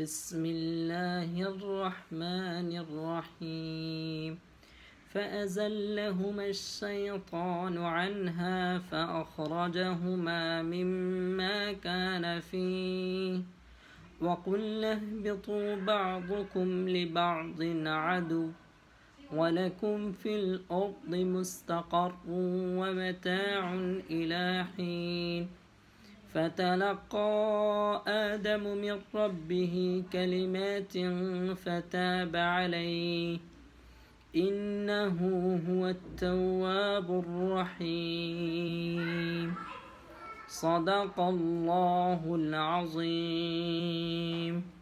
بسم الله الرحمن الرحيم فأزلهما الشيطان عنها فأخرجهما مما كان فيه وقل اهبطوا بعضكم لبعض عدو ولكم في الأرض مستقر ومتاع إلى حين فتلقى آدم من ربه كلمات فتاب عليه إنه هو التواب الرحيم صدق الله العظيم